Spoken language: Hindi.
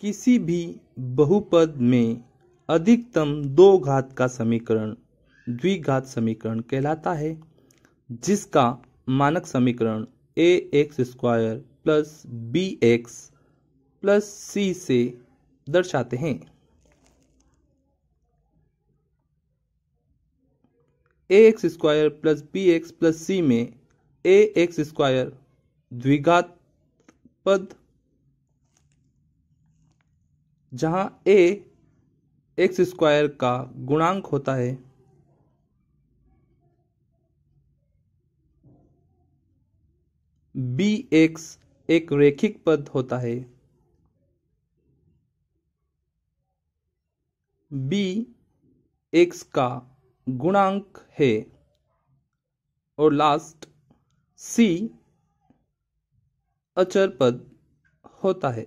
किसी भी बहुपद में अधिकतम दो घात का समीकरण द्विघात समीकरण कहलाता है जिसका मानक समीकरण A X square plus B X plus C से दर्शाते हैं A X square plus B X plus C में ए एक्स स्क्वायर द्विघात पद जहां a एक्स स्क्वायर का गुणांक होता है बी एक्स एक रेखिक पद होता है बी एक्स का गुणांक है और लास्ट सी अचर पद होता है